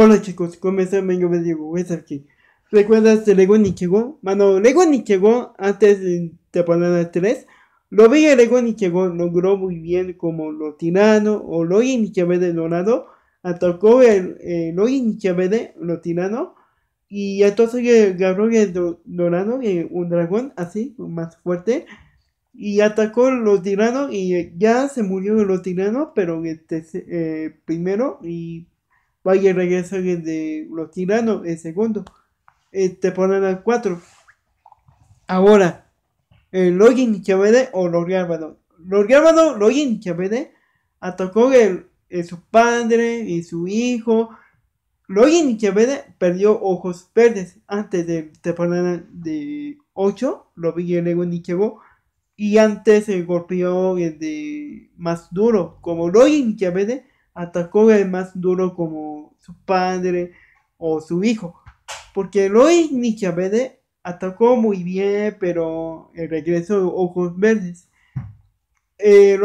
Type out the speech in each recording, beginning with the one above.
Hola chicos, ¿cómo están? me digo, es aquí. ¿Recuerdas de Lego Nichego? Mano, Lego Nichego, antes de temporada 3, lo veía Lego Nichego, logró muy bien como lo tirano o Logi Nichevede Dorado, atacó ah, el eh, lo Nichevede, lo tirano, y entonces agarró el Dorado, eh, un dragón así, más fuerte, y atacó los tirano y ya se murió los tiranos, pero este, eh, primero y vaya regresa el de los tiranos El segundo. Eh, te ponen al 4. Ahora, El Login Chavede o Lord Gárbano, Login Chavede atacó el, su padre y su hijo. Login Chavede perdió ojos verdes antes de ponen de 8. Lo vi en llegó. Y antes se golpeó el de más duro. Como Login Chavede atacó el más duro como su padre o su hijo. Porque Roy Nichabede atacó muy bien, pero el regreso Ojos Verdes. Eh,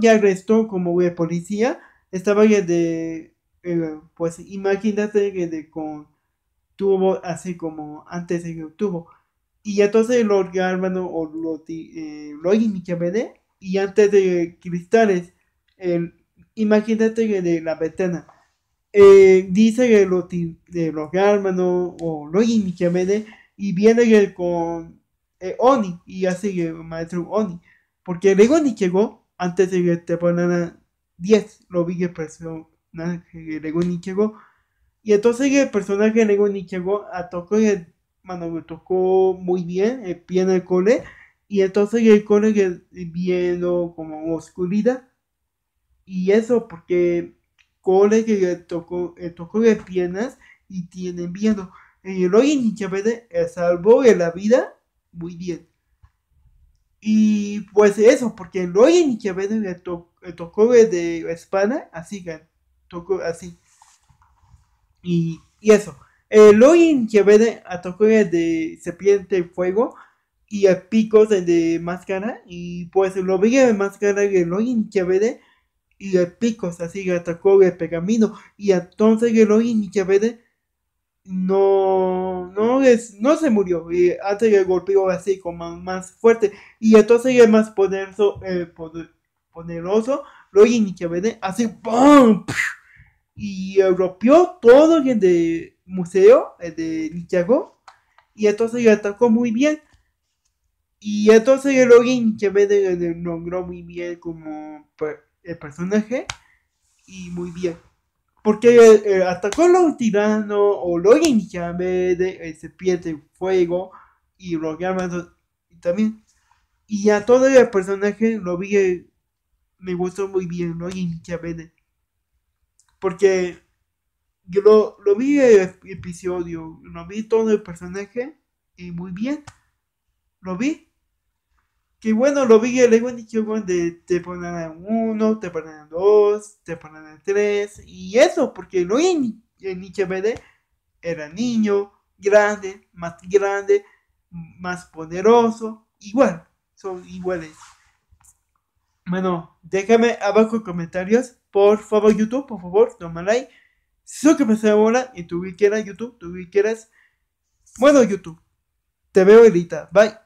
ya arrestó como de policía. Estaba ya de. Eh, pues imagínate que de con tuvo así como antes de que Y entonces Lord Garmano o Lord, eh, Nichabede y antes de Cristales, el imagínate que de la ventana eh, dice que lo, de los hermanos o lo inicialmente y viene que con eh, Oni y hace que maestro Oni porque luego ni llegó antes de que te ponen 10 lo vi que el personaje luego Oni llegó y entonces el personaje luego ni llegó a tocó el mano me tocó muy bien el pie el cole y entonces el cole que viendo como oscuridad y eso porque Cole que le tocó, el tocó de piernas y tiene miedo. El héroe es eh, salvó de la vida muy bien. Y pues eso, porque el héroe Nichabede le, le, tocó de la así así tocó así. Y, eso. El hoy en tocó tocó... de serpiente fuego y a picos de máscara. Y pues lo veía de máscara el héroe Nichabede y de picos, así le atacó el pergamino. Y entonces el y Yavede no, no, es, no se murió. Y antes el golpeó así como más fuerte. Y entonces el más poderoso, El eh, poder, poderoso El y así ¡pum! Y rompió todo el de museo, el de Nichago. Y entonces le atacó muy bien. Y entonces el y Yavede le nombró muy bien como... Pues, el personaje y muy bien. Porque eh, atacó a los tiranos o lo hinchan de eh, pie de fuego y los llamas también. Y a todo el personaje lo vi, eh, me gustó muy bien, lo Y Porque yo lo, lo, vi el episodio, lo vi todo el personaje y muy bien. Lo vi que bueno, lo vi, el igual que bueno, de, te ponen en uno, te ponen en dos, te ponen en tres, y eso, porque lo en, en BD era niño, grande, más grande, más poderoso, igual, son iguales. Bueno, déjame abajo comentarios, por favor, YouTube, por favor, toma like. Suscríbete ahora y tú quieras, YouTube, tú quieras. Bueno, YouTube, te veo ahorita, bye.